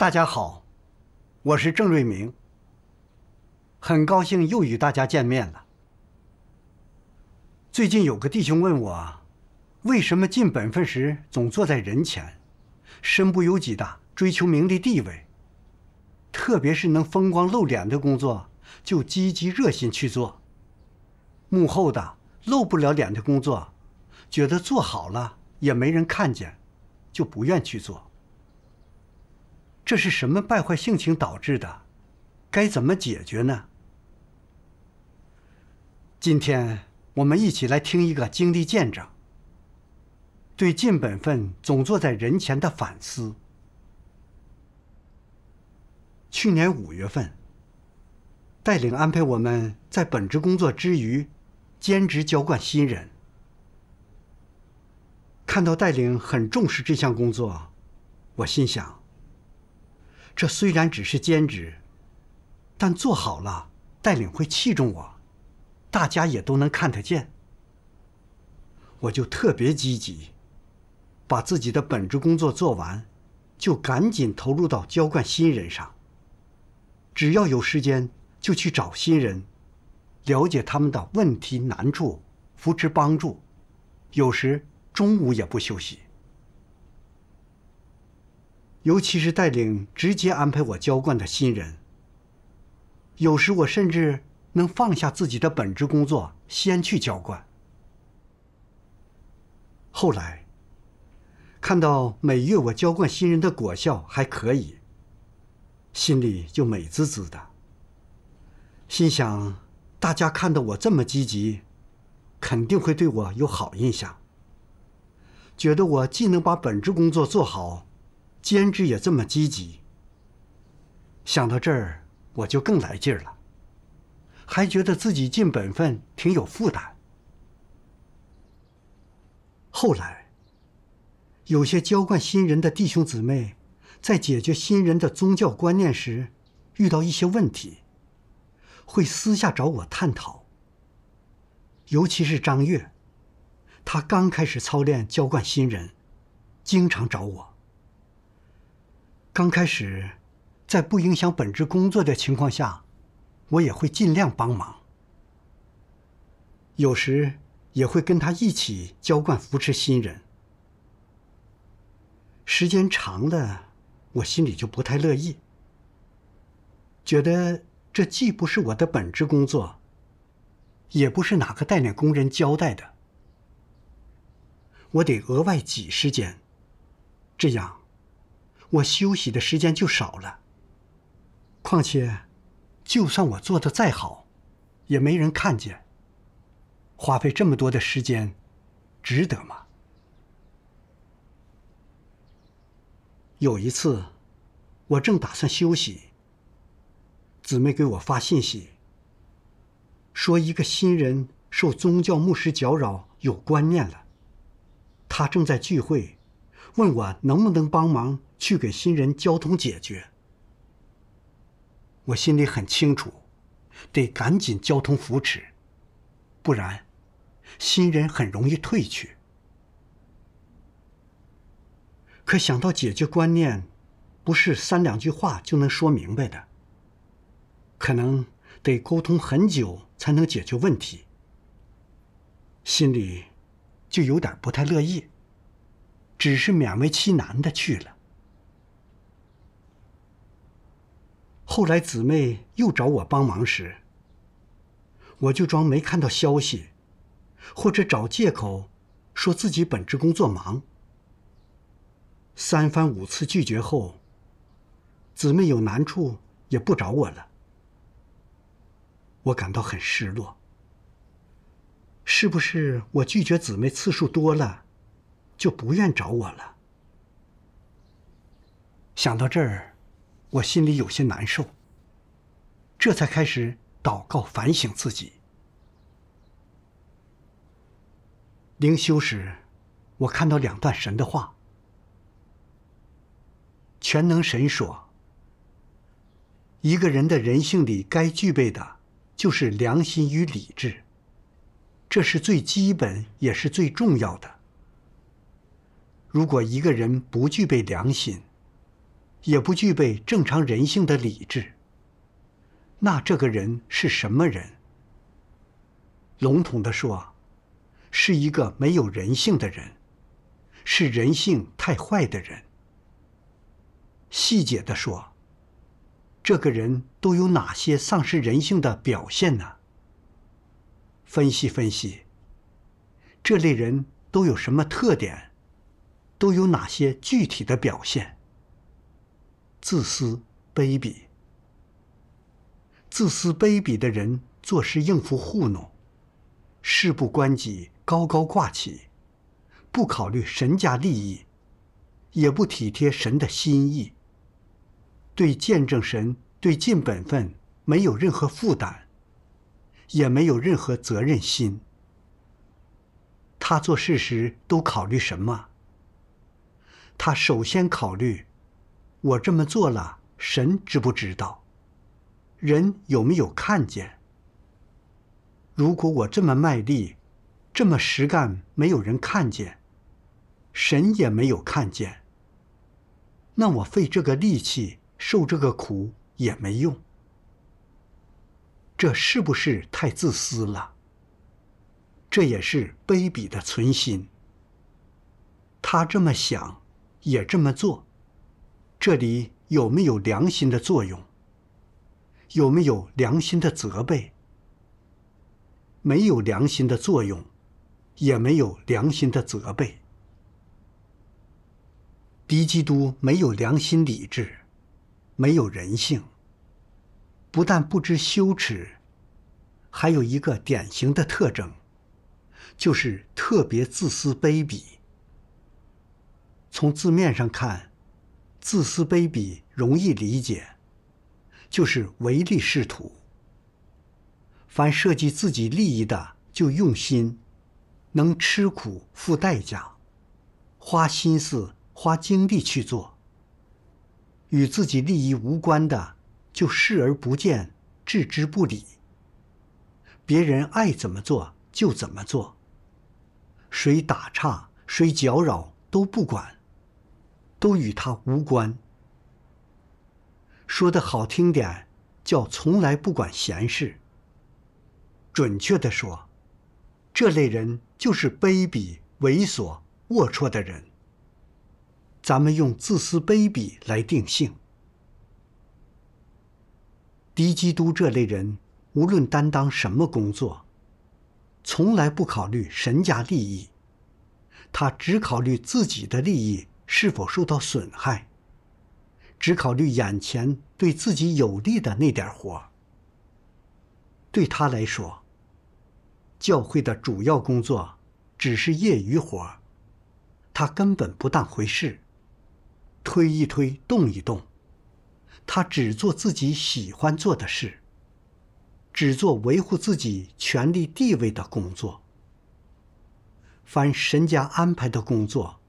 大家好，我是郑瑞明。很高兴又与大家见面了。最近有个弟兄问我，为什么尽本分时总坐在人前，身不由己的追求名利地位？特别是能风光露脸的工作，就积极热心去做；幕后的露不了脸的工作，觉得做好了也没人看见，就不愿去做。这是什么败坏性情导致的？该怎么解决呢？今天我们一起来听一个经历见长对尽本分、总坐在人前的反思。去年五月份，带领安排我们在本职工作之余，兼职浇灌新人。看到带领很重视这项工作，我心想。这虽然只是兼职，但做好了，带领会器重我，大家也都能看得见。我就特别积极，把自己的本职工作做完，就赶紧投入到浇灌新人上。只要有时间，就去找新人，了解他们的问题难处，扶持帮助。有时中午也不休息。尤其是带领直接安排我浇灌的新人，有时我甚至能放下自己的本职工作，先去浇灌。后来，看到每月我浇灌新人的果效还可以，心里就美滋滋的，心想：大家看到我这么积极，肯定会对我有好印象，觉得我既能把本职工作做好。监制也这么积极。想到这儿，我就更来劲儿了，还觉得自己尽本分挺有负担。后来，有些浇惯新人的弟兄姊妹，在解决新人的宗教观念时，遇到一些问题，会私下找我探讨。尤其是张月，他刚开始操练浇惯新人，经常找我。刚开始，在不影响本职工作的情况下，我也会尽量帮忙。有时也会跟他一起浇灌扶持新人。时间长了，我心里就不太乐意，觉得这既不是我的本职工作，也不是哪个带领工人交代的，我得额外挤时间，这样。我休息的时间就少了。况且，就算我做的再好，也没人看见。花费这么多的时间，值得吗？有一次，我正打算休息，姊妹给我发信息，说一个新人受宗教牧师搅扰，有观念了。他正在聚会，问我能不能帮忙。去给新人交通解决，我心里很清楚，得赶紧交通扶持，不然，新人很容易退去。可想到解决观念，不是三两句话就能说明白的，可能得沟通很久才能解决问题，心里就有点不太乐意，只是勉为其难的去了。后来姊妹又找我帮忙时，我就装没看到消息，或者找借口说自己本职工作忙。三番五次拒绝后，姊妹有难处也不找我了。我感到很失落。是不是我拒绝姊妹次数多了，就不愿找我了？想到这儿。我心里有些难受，这才开始祷告反省自己。灵修时，我看到两段神的话。全能神说：“一个人的人性里该具备的就是良心与理智，这是最基本也是最重要的。如果一个人不具备良心，”也不具备正常人性的理智。那这个人是什么人？笼统的说，是一个没有人性的人，是人性太坏的人。细节的说，这个人都有哪些丧失人性的表现呢？分析分析，这类人都有什么特点？都有哪些具体的表现？自私、卑鄙。自私、卑鄙的人做事应付、糊弄，事不关己，高高挂起，不考虑神家利益，也不体贴神的心意，对见证神、对尽本分没有任何负担，也没有任何责任心。他做事时都考虑什么？他首先考虑。我这么做了，神知不知道？人有没有看见？如果我这么卖力、这么实干，没有人看见，神也没有看见，那我费这个力气、受这个苦也没用。这是不是太自私了？这也是卑鄙的存心。他这么想，也这么做。这里有没有良心的作用？有没有良心的责备？没有良心的作用，也没有良心的责备。敌基督没有良心、理智，没有人性。不但不知羞耻，还有一个典型的特征，就是特别自私、卑鄙。从字面上看。自私卑鄙容易理解，就是唯利是图。凡涉及自己利益的，就用心，能吃苦、付代价，花心思、花精力去做。与自己利益无关的，就视而不见、置之不理。别人爱怎么做就怎么做，谁打岔、谁搅扰都不管。都与他无关。说的好听点，叫从来不管闲事。准确的说，这类人就是卑鄙、猥琐、龌龊的人。咱们用自私、卑鄙来定性。敌基督这类人，无论担当什么工作，从来不考虑神家利益，他只考虑自己的利益。是否受到损害？只考虑眼前对自己有利的那点活儿。对他来说，教会的主要工作只是业余活儿，他根本不当回事，推一推动一动，他只做自己喜欢做的事，只做维护自己权力地位的工作，凡神家安排的工作。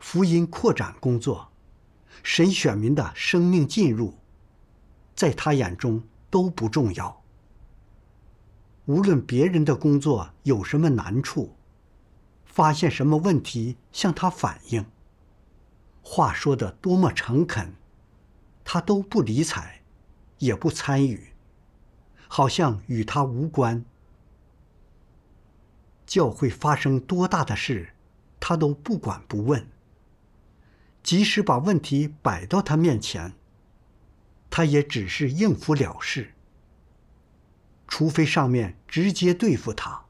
福音扩展工作、神选民的生命进入，在他眼中都不重要。无论别人的工作有什么难处，发现什么问题向他反映，话说的多么诚恳，他都不理睬，也不参与，好像与他无关。教会发生多大的事，他都不管不问。即使把问题摆到他面前，他也只是应付了事。除非上面直接对付他，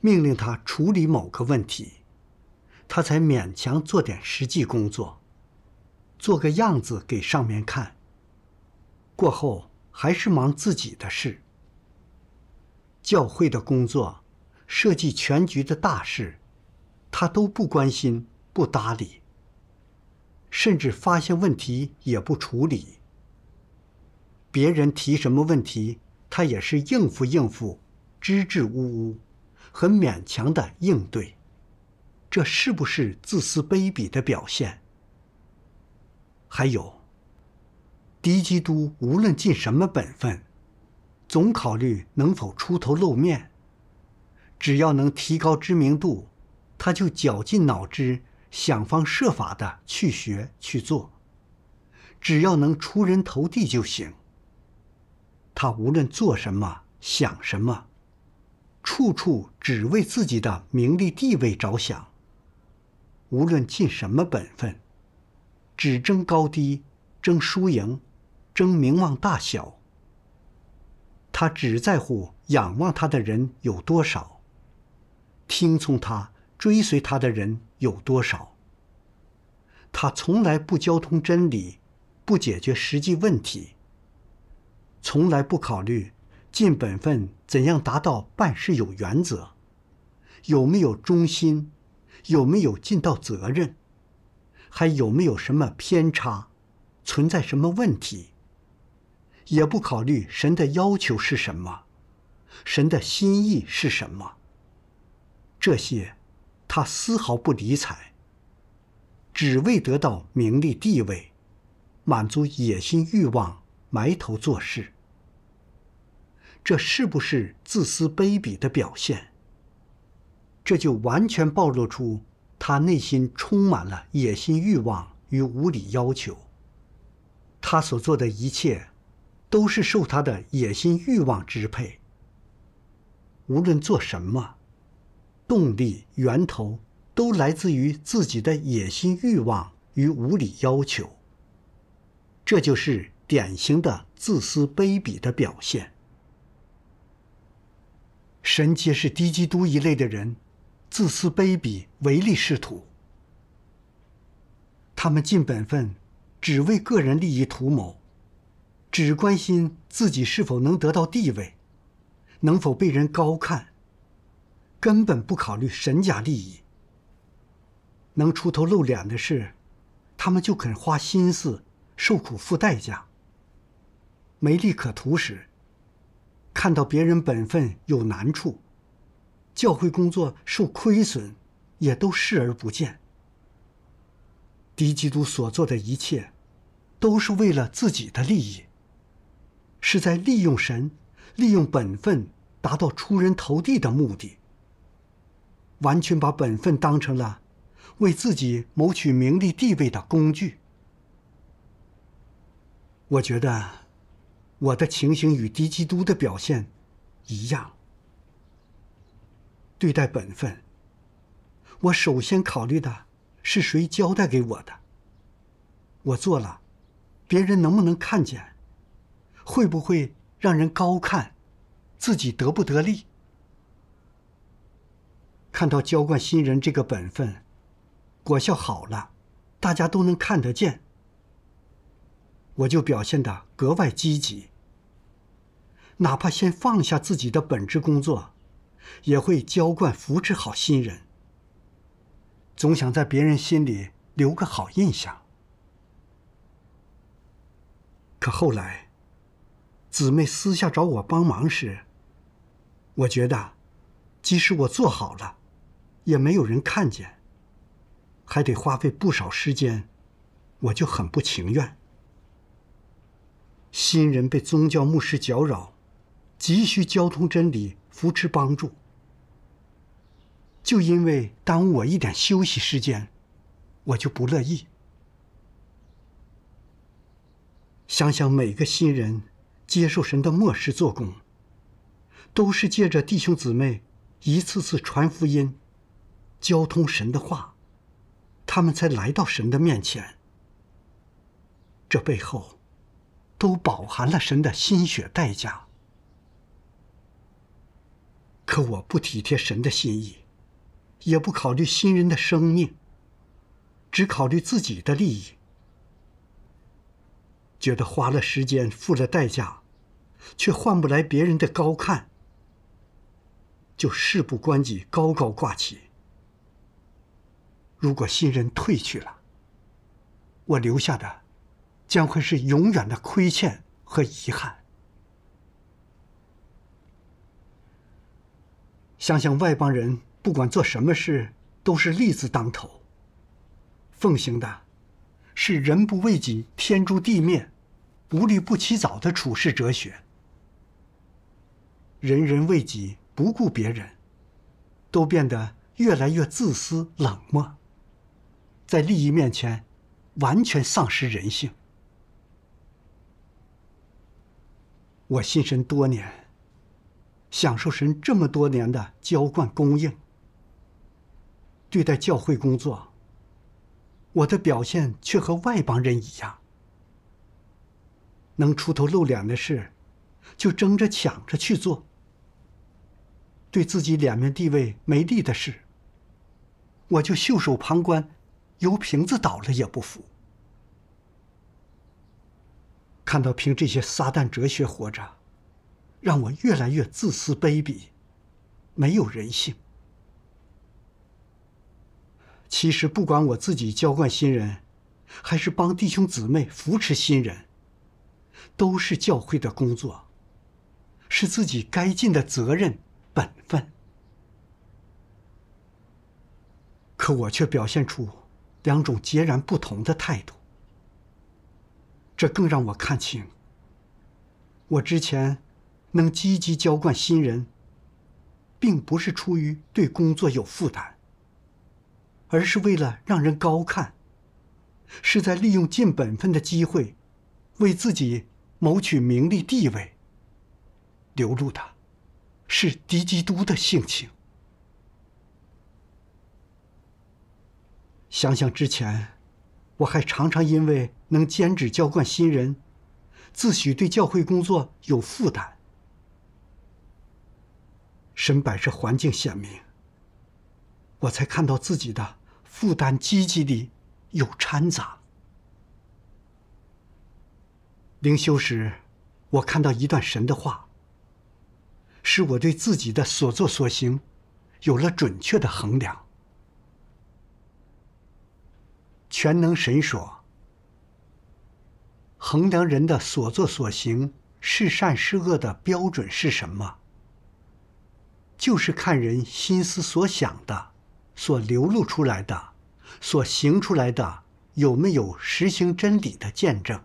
命令他处理某个问题，他才勉强做点实际工作，做个样子给上面看。过后还是忙自己的事。教会的工作、涉及全局的大事，他都不关心，不搭理。甚至发现问题也不处理。别人提什么问题，他也是应付应付，支支吾吾，很勉强的应对。这是不是自私卑鄙的表现？还有，敌基都无论尽什么本分，总考虑能否出头露面。只要能提高知名度，他就绞尽脑汁。想方设法的去学去做，只要能出人头地就行。他无论做什么想什么，处处只为自己的名利地位着想。无论尽什么本分，只争高低，争输赢，争名望大小。他只在乎仰望他的人有多少，听从他。追随他的人有多少？他从来不交通真理，不解决实际问题，从来不考虑尽本分怎样达到办事有原则，有没有忠心，有没有尽到责任，还有没有什么偏差，存在什么问题，也不考虑神的要求是什么，神的心意是什么，这些。他丝毫不理睬，只为得到名利地位，满足野心欲望，埋头做事。这是不是自私卑鄙的表现？这就完全暴露出他内心充满了野心欲望与无理要求。他所做的一切，都是受他的野心欲望支配。无论做什么。动力源头都来自于自己的野心、欲望与无理要求，这就是典型的自私卑鄙的表现。神皆是低基督一类的人，自私卑鄙、唯利是图，他们尽本分，只为个人利益图谋，只关心自己是否能得到地位，能否被人高看。根本不考虑神家利益。能出头露脸的事，他们就肯花心思、受苦、付代价；没利可图时，看到别人本分有难处，教会工作受亏损，也都视而不见。敌基督所做的一切，都是为了自己的利益，是在利用神、利用本分，达到出人头地的目的。完全把本分当成了为自己谋取名利地位的工具。我觉得我的情形与狄基都的表现一样。对待本分，我首先考虑的是谁交代给我的。我做了，别人能不能看见？会不会让人高看？自己得不得利？看到浇灌新人这个本分，果效好了，大家都能看得见。我就表现得格外积极，哪怕先放下自己的本职工作，也会浇灌扶持好新人。总想在别人心里留个好印象。可后来，姊妹私下找我帮忙时，我觉得，即使我做好了。也没有人看见，还得花费不少时间，我就很不情愿。新人被宗教牧师搅扰，急需交通真理扶持帮助。就因为耽误我一点休息时间，我就不乐意。想想每个新人接受神的末世做工，都是借着弟兄姊妹一次次传福音。交通神的话，他们才来到神的面前。这背后，都饱含了神的心血代价。可我不体贴神的心意，也不考虑新人的生命，只考虑自己的利益，觉得花了时间、付了代价，却换不来别人的高看，就事不关己，高高挂起。如果新人退去了，我留下的，将会是永远的亏欠和遗憾。想想外邦人，不管做什么事，都是利字当头，奉行的是“人不为己，天诛地灭，无利不起早”的处世哲学。人人为己，不顾别人，都变得越来越自私冷漠。在利益面前，完全丧失人性。我信神多年，享受神这么多年的浇灌供应。对待教会工作，我的表现却和外邦人一样：能出头露脸的事，就争着抢着去做；对自己脸面地位没利的事，我就袖手旁观。油瓶子倒了也不扶。看到凭这些撒旦哲学活着，让我越来越自私卑鄙，没有人性。其实不管我自己浇灌新人，还是帮弟兄姊妹扶持新人，都是教会的工作，是自己该尽的责任本分。可我却表现出。两种截然不同的态度，这更让我看清，我之前能积极浇灌新人，并不是出于对工作有负担，而是为了让人高看，是在利用尽本分的机会，为自己谋取名利地位。流露的是敌基督的性情。想想之前，我还常常因为能兼职浇灌新人，自诩对教会工作有负担。神摆设环境显明，我才看到自己的负担积极的有掺杂。灵修时，我看到一段神的话，使我对自己的所作所行有了准确的衡量。全能神说：“衡量人的所作所行是善是恶的标准是什么？就是看人心思所想的、所流露出来的、所行出来的，有没有实行真理的见证，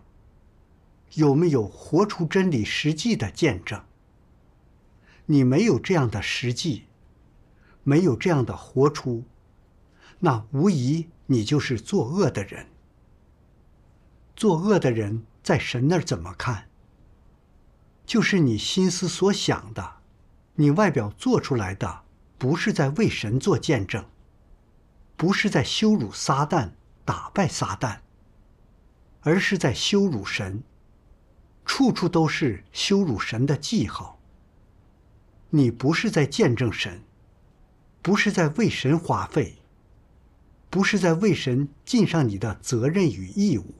有没有活出真理实际的见证。你没有这样的实际，没有这样的活出。”那无疑，你就是作恶的人。作恶的人在神那儿怎么看？就是你心思所想的，你外表做出来的，不是在为神做见证，不是在羞辱撒旦、打败撒旦，而是在羞辱神，处处都是羞辱神的记号。你不是在见证神，不是在为神花费。不是在为神尽上你的责任与义务，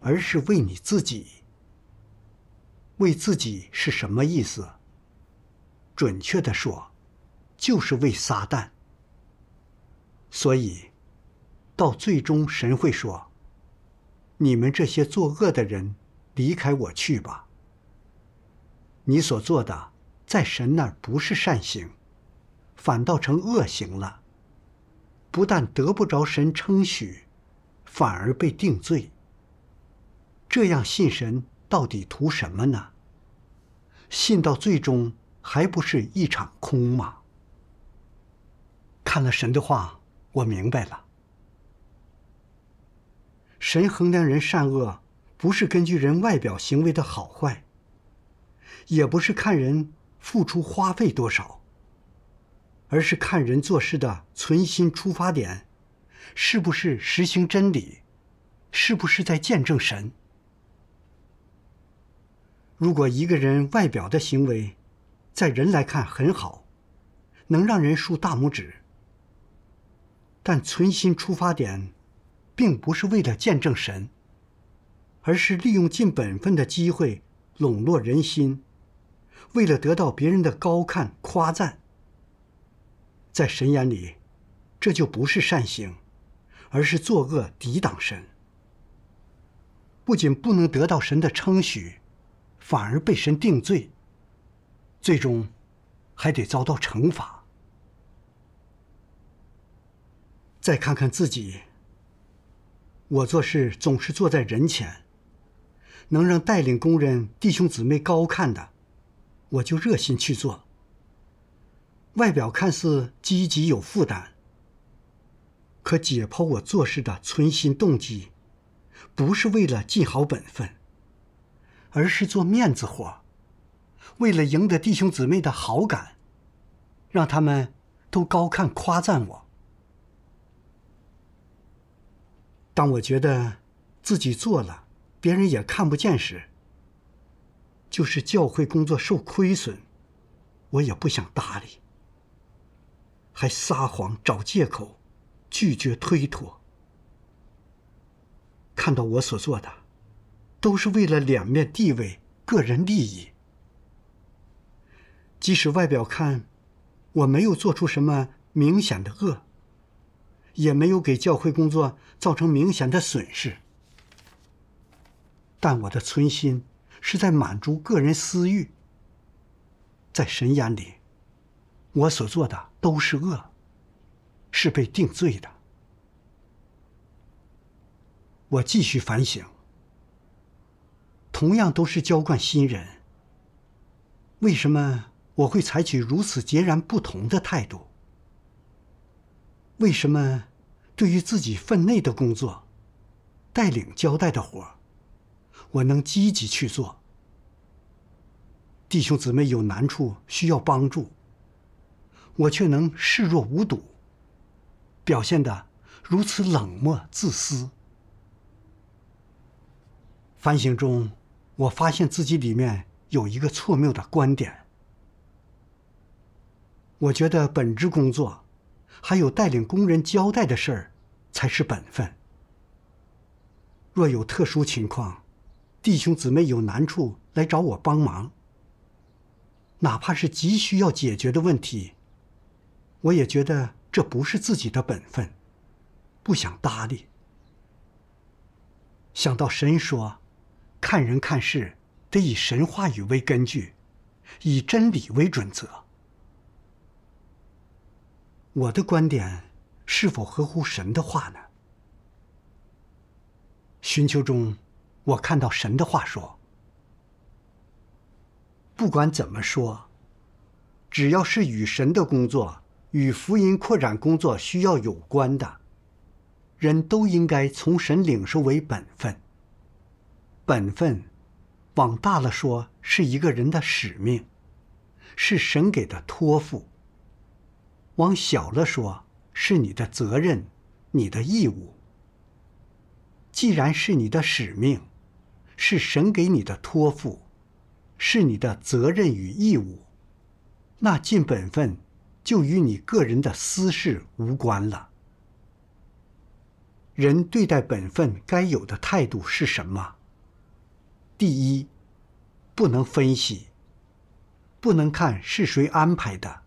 而是为你自己。为自己是什么意思？准确的说，就是为撒旦。所以，到最终神会说：“你们这些作恶的人，离开我去吧。你所做的，在神那儿不是善行，反倒成恶行了。”不但得不着神称许，反而被定罪。这样信神到底图什么呢？信到最终还不是一场空吗？看了神的话，我明白了。神衡量人善恶，不是根据人外表行为的好坏，也不是看人付出花费多少。而是看人做事的存心出发点，是不是实行真理，是不是在见证神。如果一个人外表的行为，在人来看很好，能让人竖大拇指，但存心出发点，并不是为了见证神，而是利用尽本分的机会笼络人心，为了得到别人的高看夸赞。在神眼里，这就不是善行，而是作恶抵挡神。不仅不能得到神的称许，反而被神定罪，最终还得遭到惩罚。再看看自己，我做事总是做在人前，能让带领工人弟兄姊妹高看的，我就热心去做。外表看似积极有负担，可解剖我做事的存心动机，不是为了尽好本分，而是做面子活，为了赢得弟兄姊妹的好感，让他们都高看夸赞我。当我觉得自己做了，别人也看不见时，就是教会工作受亏损，我也不想搭理。还撒谎找借口，拒绝推脱。看到我所做的，都是为了两面地位、个人利益。即使外表看，我没有做出什么明显的恶，也没有给教会工作造成明显的损失，但我的存心是在满足个人私欲。在神眼里。我所做的都是恶，是被定罪的。我继续反省。同样都是浇惯新人，为什么我会采取如此截然不同的态度？为什么对于自己分内的工作、带领交代的活，我能积极去做？弟兄姊妹有难处需要帮助。我却能视若无睹，表现的如此冷漠自私。反省中，我发现自己里面有一个错谬的观点。我觉得本职工作，还有带领工人交代的事儿，才是本分。若有特殊情况，弟兄姊妹有难处来找我帮忙，哪怕是急需要解决的问题。我也觉得这不是自己的本分，不想搭理。想到神说：“看人看事，得以神话语为根据，以真理为准则。”我的观点是否合乎神的话呢？寻求中，我看到神的话说：“不管怎么说，只要是与神的工作。”与福音扩展工作需要有关的，人都应该从神领受为本分。本分，往大了说是一个人的使命，是神给的托付；往小了说，是你的责任，你的义务。既然是你的使命，是神给你的托付，是你的责任与义务，那尽本分。就与你个人的私事无关了。人对待本分该有的态度是什么？第一，不能分析，不能看是谁安排的，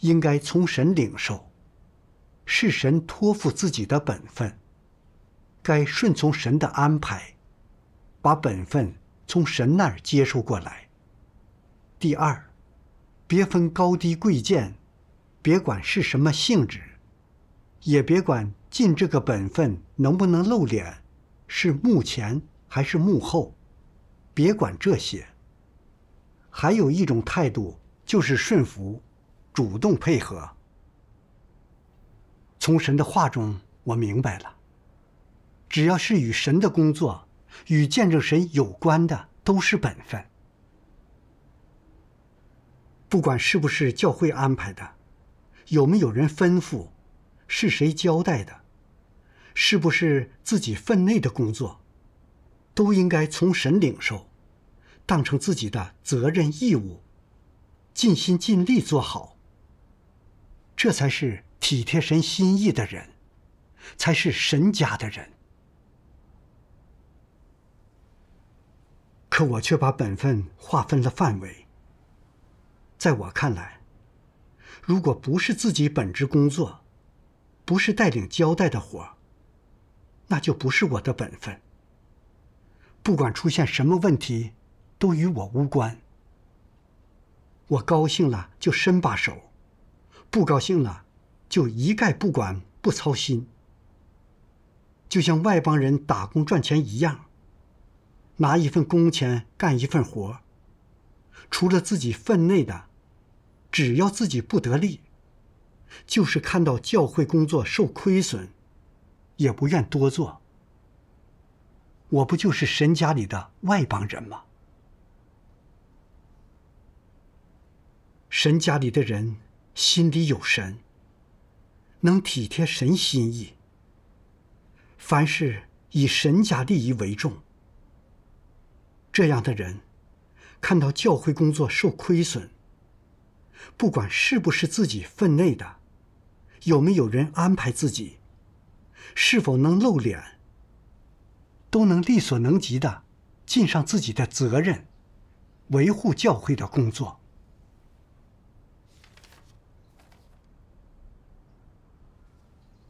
应该从神领受，是神托付自己的本分，该顺从神的安排，把本分从神那儿接受过来。第二，别分高低贵贱。别管是什么性质，也别管尽这个本分能不能露脸，是幕前还是幕后，别管这些。还有一种态度就是顺服，主动配合。从神的话中我明白了，只要是与神的工作、与见证神有关的，都是本分，不管是不是教会安排的。有没有人吩咐？是谁交代的？是不是自己分内的工作，都应该从神领受，当成自己的责任义务，尽心尽力做好。这才是体贴神心意的人，才是神家的人。可我却把本分划分了范围。在我看来。如果不是自己本职工作，不是带领交代的活儿，那就不是我的本分。不管出现什么问题，都与我无关。我高兴了就伸把手，不高兴了就一概不管不操心。就像外邦人打工赚钱一样，拿一份工钱干一份活除了自己份内的。只要自己不得利，就是看到教会工作受亏损，也不愿多做。我不就是神家里的外邦人吗？神家里的人心里有神，能体贴神心意，凡事以神家利益为重。这样的人，看到教会工作受亏损。不管是不是自己分内的，有没有人安排自己，是否能露脸，都能力所能及的尽上自己的责任，维护教会的工作。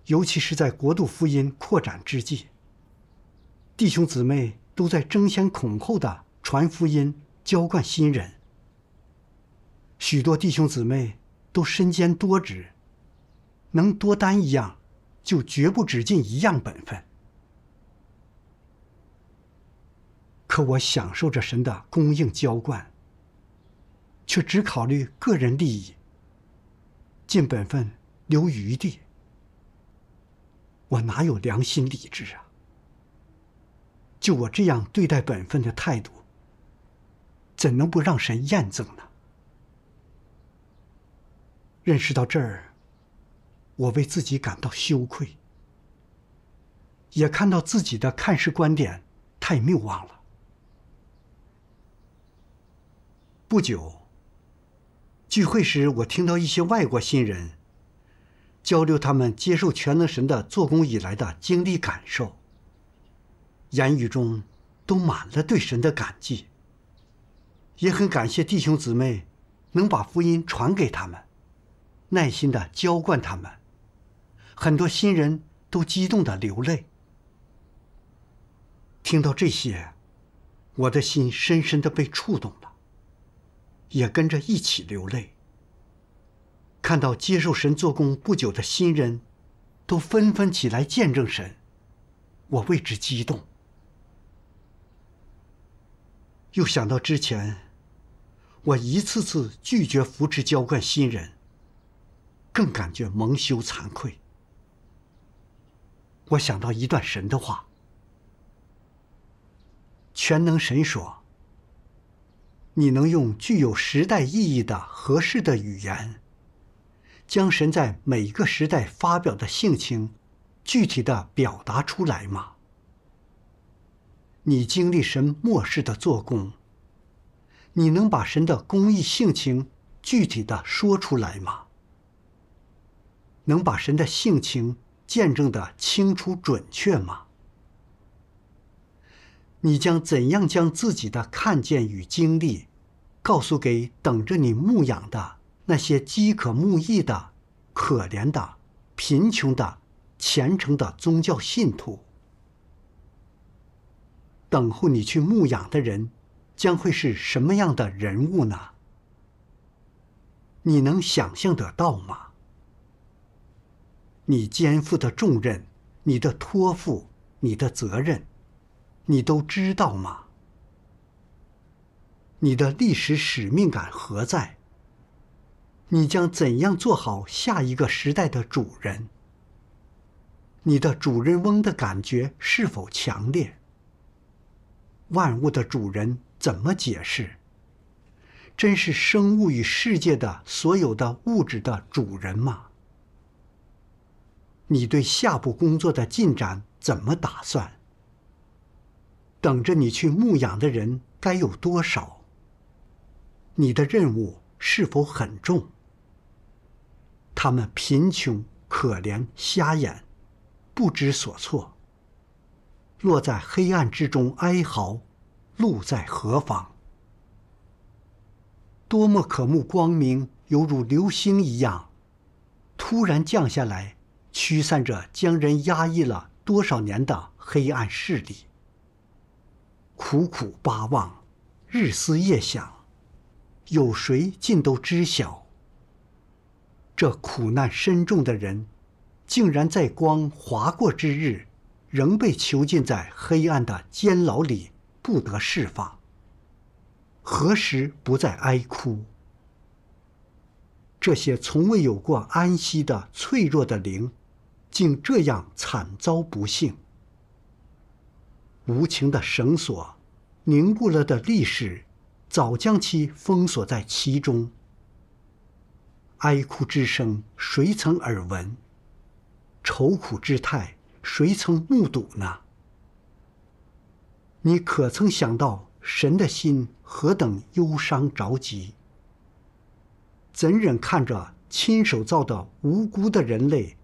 尤其是在国度福音扩展之际，弟兄姊妹都在争先恐后的传福音、浇灌新人。许多弟兄姊妹都身兼多职，能多担一样，就绝不只尽一样本分。可我享受着神的供应浇灌，却只考虑个人利益，尽本分留余地。我哪有良心理智啊？就我这样对待本分的态度，怎能不让神验证呢？认识到这儿，我为自己感到羞愧，也看到自己的看事观点太谬妄了。不久，聚会时我听到一些外国新人交流他们接受全能神的做工以来的经历感受，言语中都满了对神的感激，也很感谢弟兄姊妹能把福音传给他们。耐心地浇灌他们，很多新人都激动地流泪。听到这些，我的心深深地被触动了，也跟着一起流泪。看到接受神做工不久的新人，都纷纷起来见证神，我为之激动。又想到之前，我一次次拒绝扶持浇灌新人。更感觉蒙羞惭愧。我想到一段神的话。全能神说：“你能用具有时代意义的合适的语言，将神在每个时代发表的性情，具体的表达出来吗？你经历神末世的做工，你能把神的公益性情具体的说出来吗？”能把神的性情见证的清楚准确吗？你将怎样将自己的看见与经历，告诉给等着你牧养的那些饥渴慕义的、可怜的、贫穷的、虔诚的宗教信徒？等候你去牧养的人，将会是什么样的人物呢？你能想象得到吗？你肩负的重任、你的托付、你的责任，你都知道吗？你的历史使命感何在？你将怎样做好下一个时代的主人？你的主人翁的感觉是否强烈？万物的主人怎么解释？真是生物与世界的所有的物质的主人吗？你对下部工作的进展怎么打算？等着你去牧养的人该有多少？你的任务是否很重？他们贫穷、可怜、瞎眼，不知所措，落在黑暗之中哀嚎，路在何方？多么渴慕光明，犹如流星一样，突然降下来。驱散着将人压抑了多少年的黑暗势力。苦苦巴望，日思夜想，有谁竟都知晓？这苦难深重的人，竟然在光划过之日，仍被囚禁在黑暗的监牢里，不得释放。何时不再哀哭？这些从未有过安息的脆弱的灵。竟这样惨遭不幸！无情的绳索，凝固了的历史，早将其封锁在其中。哀哭之声，谁曾耳闻？愁苦之态，谁曾目睹呢？你可曾想到，神的心何等忧伤着急？怎忍看着亲手造的无辜的人类？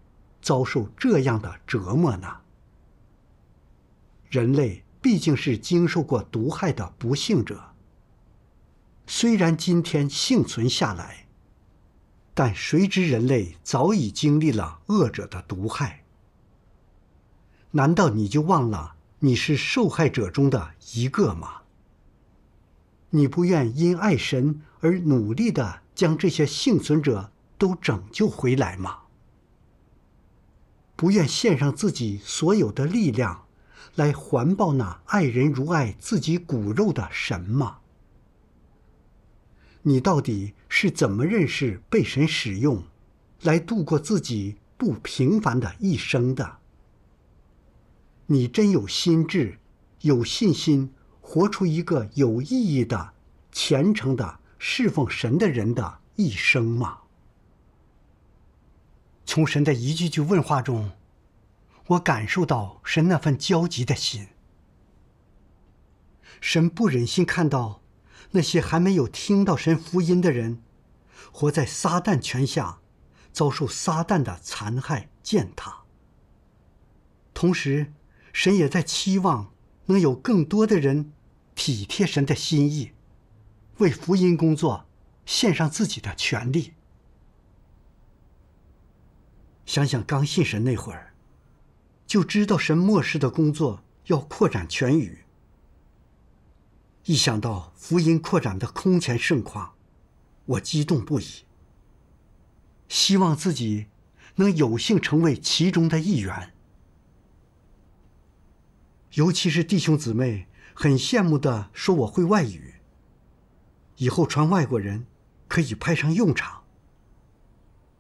遭受这样的折磨呢？人类毕竟是经受过毒害的不幸者。虽然今天幸存下来，但谁知人类早已经历了恶者的毒害？难道你就忘了你是受害者中的一个吗？你不愿因爱神而努力的将这些幸存者都拯救回来吗？不愿献上自己所有的力量，来环抱那爱人如爱自己骨肉的神吗？你到底是怎么认识被神使用，来度过自己不平凡的一生的？你真有心智、有信心，活出一个有意义的、虔诚的侍奉神的人的一生吗？从神的一句句问话中，我感受到神那份焦急的心。神不忍心看到那些还没有听到神福音的人，活在撒旦权下，遭受撒旦的残害践踏。同时，神也在期望能有更多的人体贴神的心意，为福音工作，献上自己的全力。想想刚信神那会儿，就知道神末世的工作要扩展全宇。一想到福音扩展的空前盛况，我激动不已。希望自己能有幸成为其中的一员。尤其是弟兄姊妹很羡慕的说我会外语，以后传外国人可以派上用场。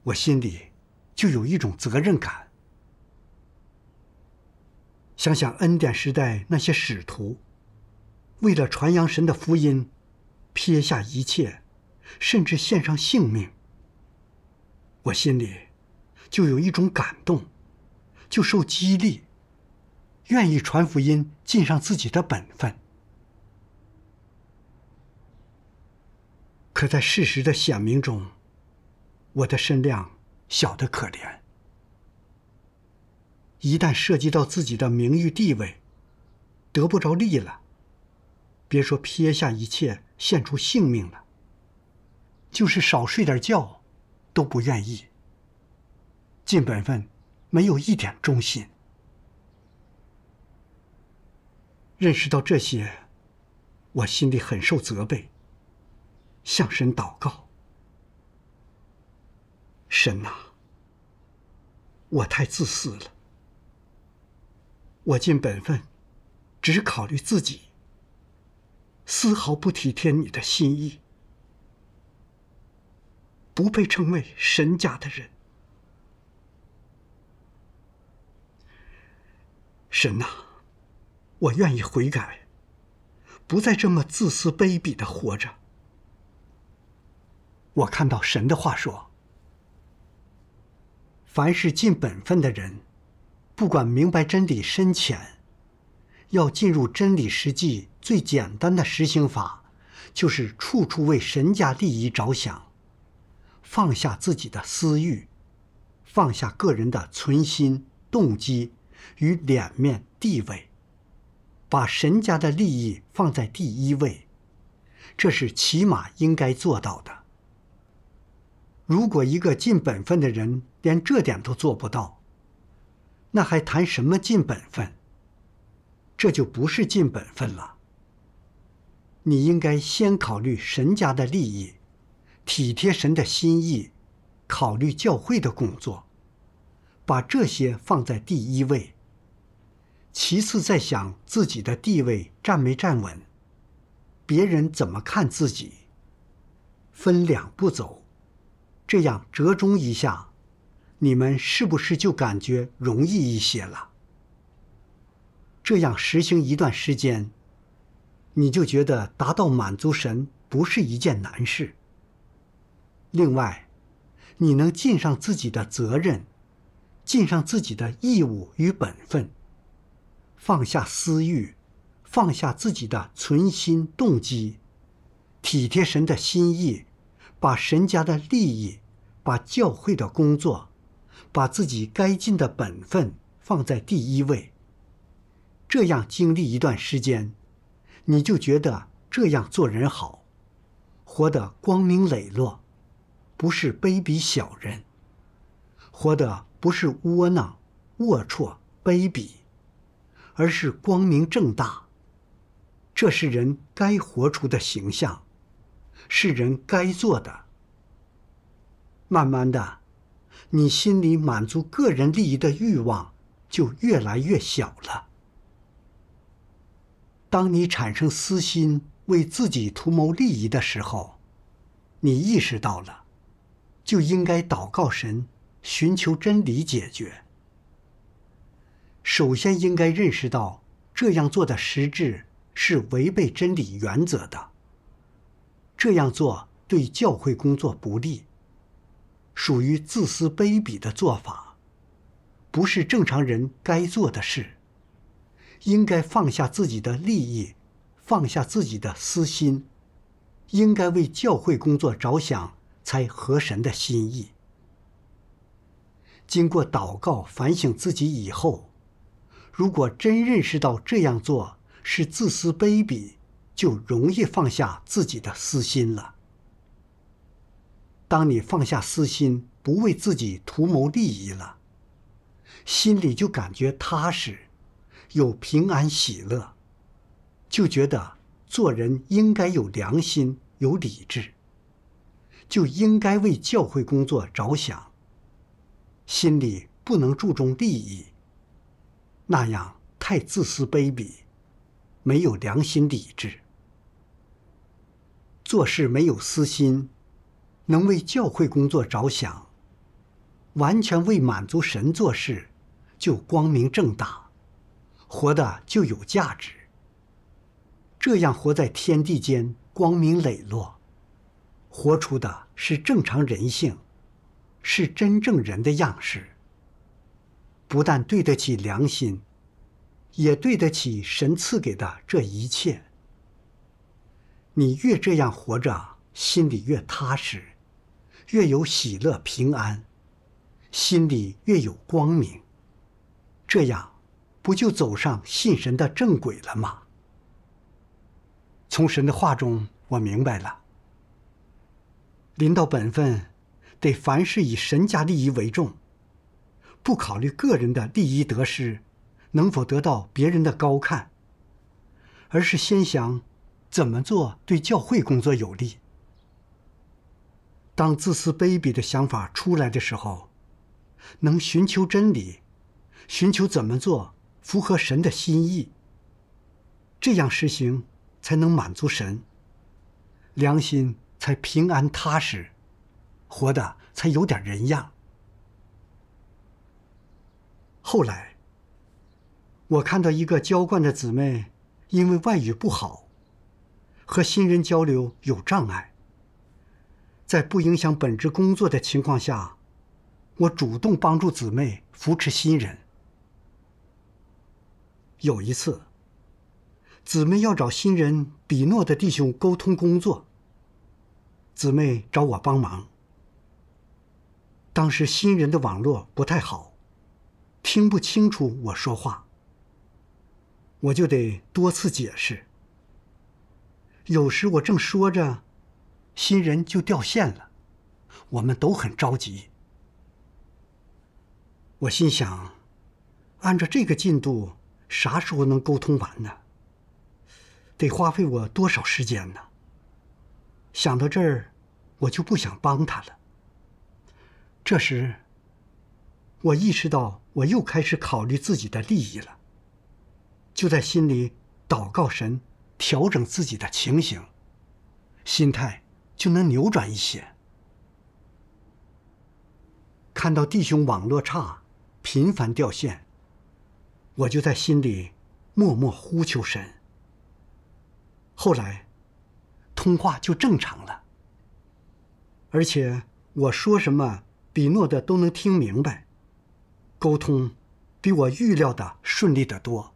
我心里。就有一种责任感。想想恩典时代那些使徒，为了传扬神的福音，撇下一切，甚至献上性命。我心里就有一种感动，就受激励，愿意传福音，尽上自己的本分。可在事实的显明中，我的身量。小的可怜。一旦涉及到自己的名誉地位，得不着利了，别说撇下一切献出性命了，就是少睡点觉，都不愿意。尽本分，没有一点忠心。认识到这些，我心里很受责备，向神祷告。神呐，我太自私了。我尽本分，只考虑自己，丝毫不体贴你的心意，不配成为神家的人。神呐，我愿意悔改，不再这么自私卑鄙的活着。我看到神的话说。凡是尽本分的人，不管明白真理深浅，要进入真理实际，最简单的实行法，就是处处为神家利益着想，放下自己的私欲，放下个人的存心动机与脸面地位，把神家的利益放在第一位，这是起码应该做到的。如果一个尽本分的人连这点都做不到，那还谈什么尽本分？这就不是尽本分了。你应该先考虑神家的利益，体贴神的心意，考虑教会的工作，把这些放在第一位。其次再想自己的地位站没站稳，别人怎么看自己。分两步走。这样折中一下，你们是不是就感觉容易一些了？这样实行一段时间，你就觉得达到满足神不是一件难事。另外，你能尽上自己的责任，尽上自己的义务与本分，放下私欲，放下自己的存心动机，体贴神的心意。把神家的利益，把教会的工作，把自己该尽的本分放在第一位。这样经历一段时间，你就觉得这样做人好，活得光明磊落，不是卑鄙小人，活得不是窝囊、龌龊、卑鄙，而是光明正大。这是人该活出的形象。是人该做的。慢慢的，你心里满足个人利益的欲望就越来越小了。当你产生私心为自己图谋利益的时候，你意识到了，就应该祷告神，寻求真理解决。首先应该认识到，这样做的实质是违背真理原则的。这样做对教会工作不利，属于自私卑鄙的做法，不是正常人该做的事。应该放下自己的利益，放下自己的私心，应该为教会工作着想，才合神的心意。经过祷告反省自己以后，如果真认识到这样做是自私卑鄙，就容易放下自己的私心了。当你放下私心，不为自己图谋利益了，心里就感觉踏实，有平安喜乐，就觉得做人应该有良心、有理智，就应该为教会工作着想。心里不能注重利益，那样太自私卑鄙，没有良心、理智。做事没有私心，能为教会工作着想，完全为满足神做事，就光明正大，活的就有价值。这样活在天地间，光明磊落，活出的是正常人性，是真正人的样式。不但对得起良心，也对得起神赐给的这一切。你越这样活着，心里越踏实，越有喜乐平安，心里越有光明。这样，不就走上信神的正轨了吗？从神的话中，我明白了：临到本分，得凡事以神家利益为重，不考虑个人的利益得失，能否得到别人的高看，而是先想。怎么做对教会工作有利？当自私卑鄙的想法出来的时候，能寻求真理，寻求怎么做符合神的心意。这样实行才能满足神，良心才平安踏实，活的才有点人样。后来，我看到一个娇惯的姊妹，因为外语不好。和新人交流有障碍，在不影响本职工作的情况下，我主动帮助姊妹扶持新人。有一次，姊妹要找新人比诺的弟兄沟通工作，姊妹找我帮忙。当时新人的网络不太好，听不清楚我说话，我就得多次解释。有时我正说着，新人就掉线了，我们都很着急。我心想，按照这个进度，啥时候能沟通完呢？得花费我多少时间呢？想到这儿，我就不想帮他了。这时，我意识到我又开始考虑自己的利益了，就在心里祷告神。调整自己的情形，心态就能扭转一些。看到弟兄网络差，频繁掉线，我就在心里默默呼求神。后来，通话就正常了，而且我说什么，比诺的都能听明白，沟通比我预料的顺利得多。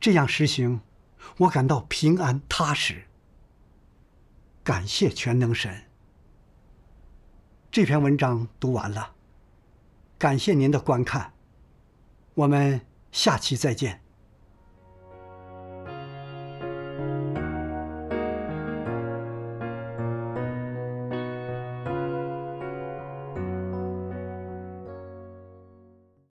这样实行。我感到平安踏实。感谢全能神。这篇文章读完了，感谢您的观看，我们下期再见。